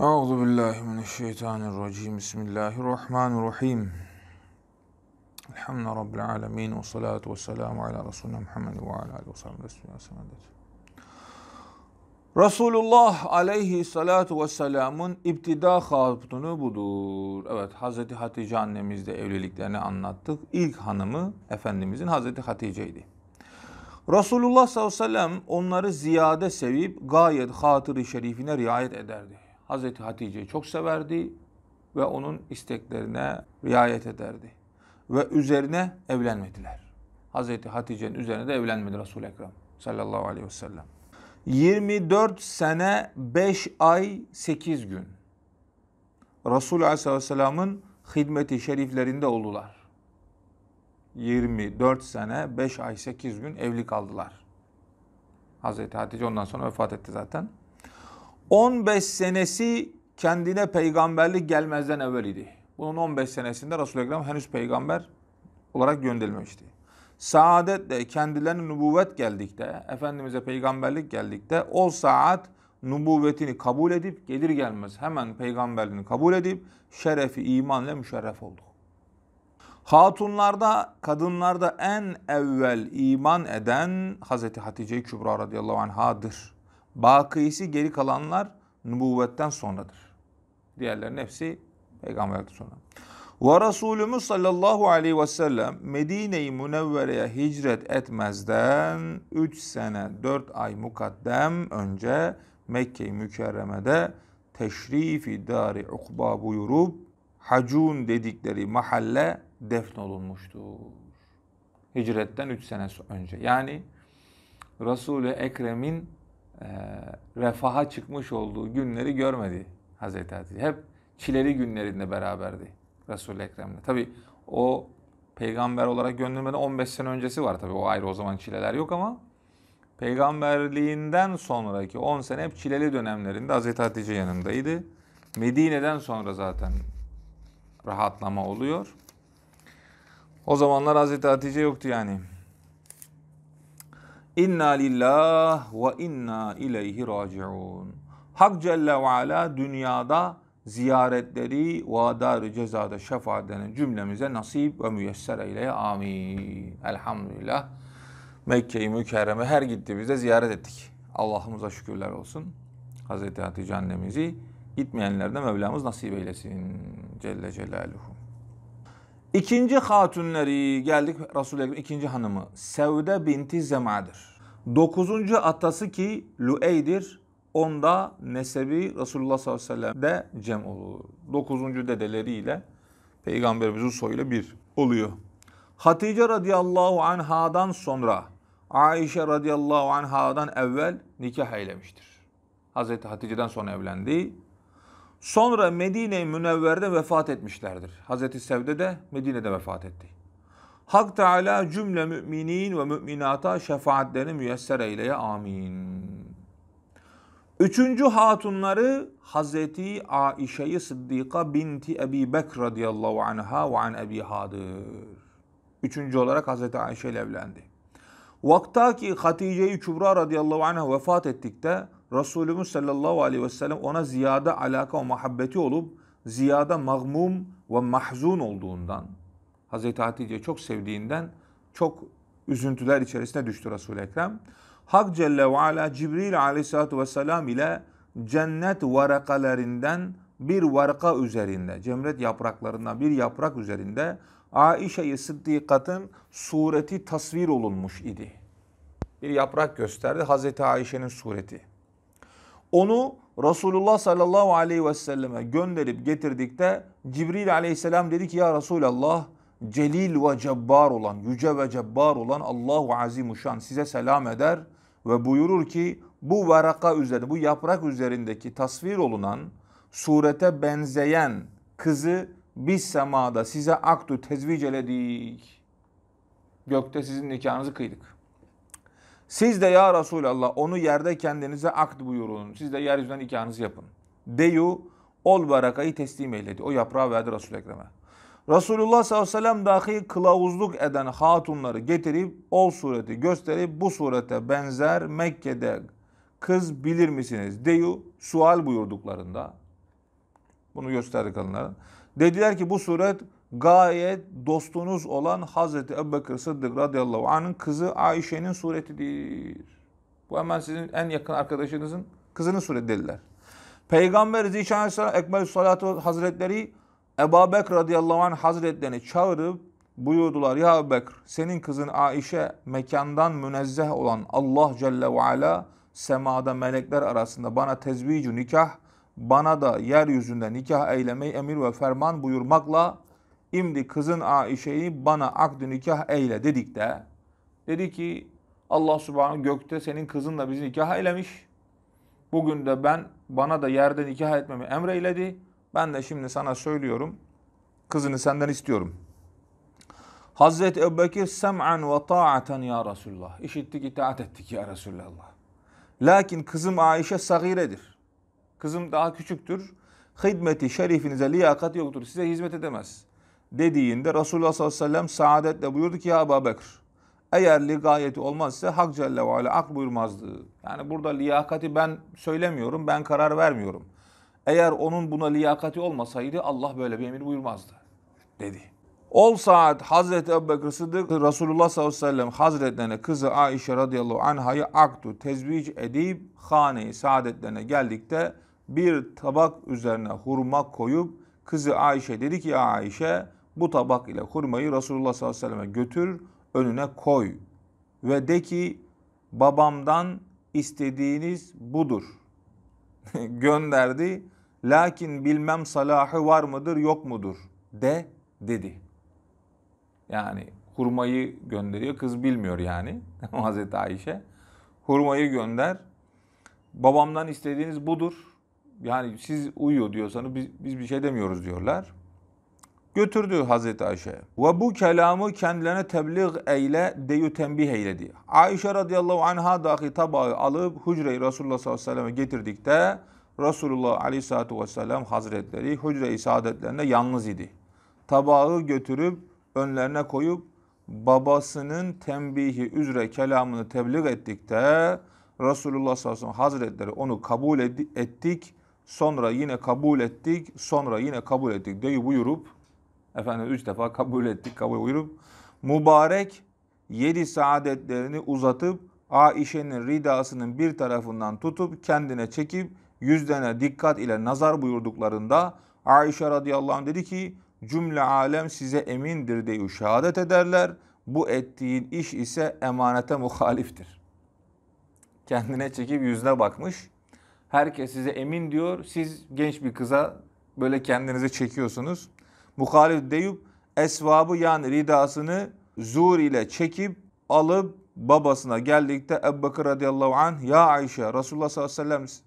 Euzu billahi mineşşeytanirracim. Bismillahirrahmanirrahim. Elhamdülillahi rabbil alamin ve salatu vesselamü ala resulina Muhammed ve ala alihi ve sahbihi Resulullah aleyhi salatu vesselamın iptida hatunu budur. Evet Hazreti Hatice annemizde evliliklerini anlattık. İlk hanımı Efendimizin Hazreti Hatice'ydi. Resulullah sallallahu aleyhi ve sellem onları ziyade sevip gayet hatırı şerifine riayet ederdi. Hazreti Hatice'yi çok severdi ve onun isteklerine riayet ederdi. Ve üzerine evlenmediler. Hazreti Hatice'nin üzerine de evlenmedi resul Ekrem sallallahu aleyhi ve sellem. 24 sene 5 ay 8 gün Resul Aleyhisselam'ın hizmeti şeriflerinde oldular. 24 sene 5 ay 8 gün evli kaldılar. Hazreti Hatice ondan sonra vefat etti zaten. 15 senesi kendine peygamberlik gelmezden evvel idi. Bunun 15 senesinde Resul-i Ekrem henüz peygamber olarak gönderilmemişti. de kendilerine nübüvvet geldikte, Efendimiz'e peygamberlik geldikte o saat nübüvvetini kabul edip gelir gelmez hemen peygamberliğini kabul edip şerefi imanla müşerref oldu. Hatunlarda, kadınlarda en evvel iman eden Hazreti Hatice-i Kübra radıyallahu anhadır. Bakiyesi geri kalanlar nübüvvetten sonradır. Diğerlerinin hepsi peygamberden sonra. Ve Resulümüz sallallahu aleyhi ve sellem Medine-i Münevvere'ye hicret etmezden 3 sene 4 ay mukaddem önce Mekke-i Mükerreme'de teşrifi dari ukba buyurup hacun dedikleri mahalle defnolunmuştur. Hicretten 3 sene önce. Yani Resul-i Ekrem'in ee, refaha çıkmış olduğu günleri görmedi Hazreti Hatice. Hep çileli günlerinde beraberdi Resul-i Ekrem'le. Tabi o peygamber olarak göndermeden 15 sene öncesi var tabi o ayrı o zaman çileler yok ama peygamberliğinden sonraki 10 sene hep çileli dönemlerinde Hazreti Hatice yanındaydı. Medine'den sonra zaten rahatlama oluyor. O zamanlar Hazreti Hatice yoktu yani. İnna lillah ve inna ileyhi raciun. Hak Celle ve Ala dünyada ziyaretleri ve dar cezada şefaat cümlemize nasip ve müyesser eyleye amin. Elhamdülillah. Mekke-i Mükerreme her gittiğimizde ziyaret ettik. Allah'ımıza şükürler olsun. Hazreti Hatice annemizi gitmeyenlerden Mevlamız nasip eylesin. Celle Celaluhu. İkinci hatunları geldik resul Ekrem ikinci hanımı Sevde binti Zema'dır. Dokuzuncu atası ki Lüey'dir. Onda nesebi Resulullah sallallahu aleyhi ve sellem'de cem olur. Dokuzuncu dedeleriyle Peygamberimizin soyuyla bir oluyor. Hatice radıyallahu anhadan sonra Aişe radıyallahu anhadan evvel nikah eylemiştir. Hazreti Hatice'den sonra evlendi. Sonra Medine-i Münevver'de vefat etmişlerdir. Hazreti Sevde de Medine'de vefat etti. Hak Teala cümle müminin ve müminata şefaatlerini müyesser eyleye amin. Üçüncü hatunları Hazreti Aişe'yi Sıddika binti Ebi Bekr radıyallahu anha ve an ebihadır. Üçüncü olarak Hazreti Aişe ile evlendi. Vaktaki Hatice-i Kübra radıyallahu anha vefat ettikte Resulümüz sallallahu aleyhi ve sellem ona ziyade alaka ve muhabbeti olup ziyade mağmum ve mahzun olduğundan Hazreti Hatice'yi çok sevdiğinden çok üzüntüler içerisine düştü Resul-i Ekrem. Hak Celle ve Ala Cibril aleyhissalatü vesselam ile cennet varakalarından bir varaka üzerinde, cemret yapraklarından bir yaprak üzerinde Aişe-i Sıddikat'ın sureti tasvir olunmuş idi. Bir yaprak gösterdi Hazreti Ayşe'nin sureti. Onu Resulullah sallallahu aleyhi ve selleme gönderip getirdikte Cibril aleyhisselam dedi ki ya Resulallah celil ve cebbar olan, yüce ve cebbar olan Allahu Azimuşan size selam eder ve buyurur ki bu varaka üzerinde, bu yaprak üzerindeki tasvir olunan, surete benzeyen kızı biz semada size aktu tezvic Gökte sizin nikahınızı kıydık. Siz de ya Resulallah onu yerde kendinize akt buyurun. Siz de yeryüzünden nikahınızı yapın. Deyu ol barakayı teslim eyledi. O yaprağı verdi Resul-i Ekrem'e. Resulullah sallallahu aleyhi ve sellem dahi kılavuzluk eden hatunları getirip ol sureti gösterip bu surete benzer Mekke'de kız bilir misiniz? Deyu sual buyurduklarında bunu gösterdi kadınlara. Dediler ki bu suret gayet dostunuz olan Hazreti Ebubekir Sıddık radıyallahu anh'ın kızı Ayşe'nin suretidir. Bu hemen sizin en yakın arkadaşınızın kızının suretidirler. dediler. Peygamber Zişan Aleyhisselam Ekmel Salatu Hazretleri Ebu Bekir radıyallahu anh hazretlerini çağırıp buyurdular. Ya Bekir senin kızın Ayşe mekandan münezzeh olan Allah Celle ve Ala semada melekler arasında bana tezvicu nikah bana da yeryüzünde nikah eylemeyi emir ve ferman buyurmakla Şimdi kızın Aişe'yi bana akdü nikah eyle dedik de dedi ki Allah subhanahu gökte senin kızınla bizi nikah eylemiş. Bugün de ben bana da yerde nikah etmemi emreyledi. Ben de şimdi sana söylüyorum. Kızını senden istiyorum. Hazreti Ebubekir sem'an ve ta'aten ya Resulullah. İşittik itaat ettik ya Resulullah. Lakin kızım Ayşe sagiredir. Kızım daha küçüktür. Hidmeti şerifinize liyakat yoktur. Size hizmet edemez dediğinde Resulullah sallallahu aleyhi ve sellem saadetle buyurdu ki ya Ebu Bekir eğer ligayeti olmazsa Hak Celle ve Ala ak buyurmazdı. Yani burada liyakati ben söylemiyorum, ben karar vermiyorum. Eğer onun buna liyakati olmasaydı Allah böyle bir emir buyurmazdı dedi. Ol saat Hazreti Bekir Sıddık Resulullah sallallahu aleyhi ve sellem hazretlerine kızı Aişe radıyallahu anhayı aktu tezvic edip hane-i saadetlerine geldikte bir tabak üzerine hurma koyup kızı Ayşe dedi ki Ayşe bu tabak ile hurmayı Resulullah sallallahu aleyhi ve selleme götür, önüne koy. Ve de ki babamdan istediğiniz budur. Gönderdi. Lakin bilmem salahı var mıdır yok mudur de dedi. Yani hurmayı gönderiyor. Kız bilmiyor yani Hazreti Ayşe. Hurmayı gönder. Babamdan istediğiniz budur. Yani siz uyuyor diyorsanız biz, biz bir şey demiyoruz diyorlar götürdü Hazreti Ayşe'ye. Ve bu kelamı kendilerine tebliğ eyle deyu tembih eyledi. Ayşe radıyallahu anha dahi tabağı alıp hücreyi Resulullah sallallahu aleyhi ve sellem'e getirdikte Resulullah aleyhissalatu vesselam hazretleri hücre-i saadetlerinde yalnız idi. Tabağı götürüp önlerine koyup babasının tembihi üzere kelamını tebliğ ettikte Resulullah sallallahu aleyhi ve sellem hazretleri onu kabul ettik. Sonra yine kabul ettik, sonra yine kabul ettik diye buyurup Efendim üç defa kabul ettik, kabul buyurup mübarek yedi saadetlerini uzatıp Aişe'nin ridasının bir tarafından tutup kendine çekip yüzlerine dikkat ile nazar buyurduklarında Aişe radıyallahu anh dedi ki cümle alem size emindir diye şehadet ederler. Bu ettiğin iş ise emanete muhaliftir. Kendine çekip yüzüne bakmış. Herkes size emin diyor. Siz genç bir kıza böyle kendinizi çekiyorsunuz muhalif deyip esvabı yani ridasını zur ile çekip alıp babasına geldikte Ebu Bekir radıyallahu anh ya Ayşe Resulullah sallallahu aleyhi ve sellem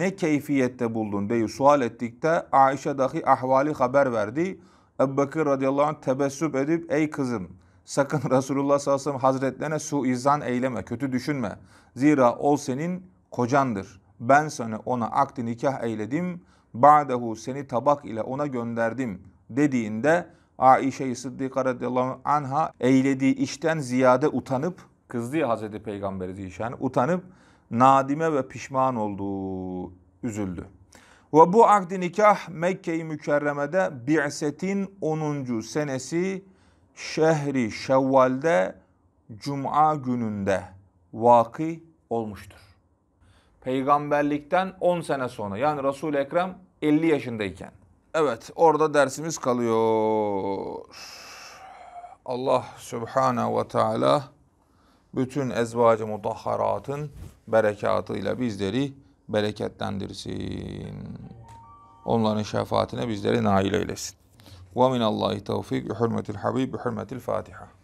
ne keyfiyette buldun diye sual ettikte Ayşe dahi ahvali haber verdi. Ebu Bekir radıyallahu anh tebessüp edip ey kızım sakın Resulullah sallallahu aleyhi ve sellem hazretlerine suizan eyleme, kötü düşünme. Zira o senin kocandır. Ben sana ona akdi nikah eyledim. Ba'dehu seni tabak ile ona gönderdim dediğinde Aişe-i Sıddika radıyallahu anha eylediği işten ziyade utanıp kızdı ya Hazreti Peygamber'e zişan utanıp nadime ve pişman oldu, üzüldü. Ve bu akdi nikah Mekke-i Mükerreme'de Bi'setin 10. senesi şehri Şevval'de Cuma gününde vakı olmuştur. Peygamberlikten 10 sene sonra yani Resul-i Ekrem 50 yaşındayken Evet orada dersimiz kalıyor. Allah Subhanahu ve Teala bütün ezvacı mutahharatın berekatıyla bizleri bereketlendirsin. Onların şefaatine bizleri nail eylesin. Ve minallahi tevfik bi hürmetil habib bi hürmetil Fatiha.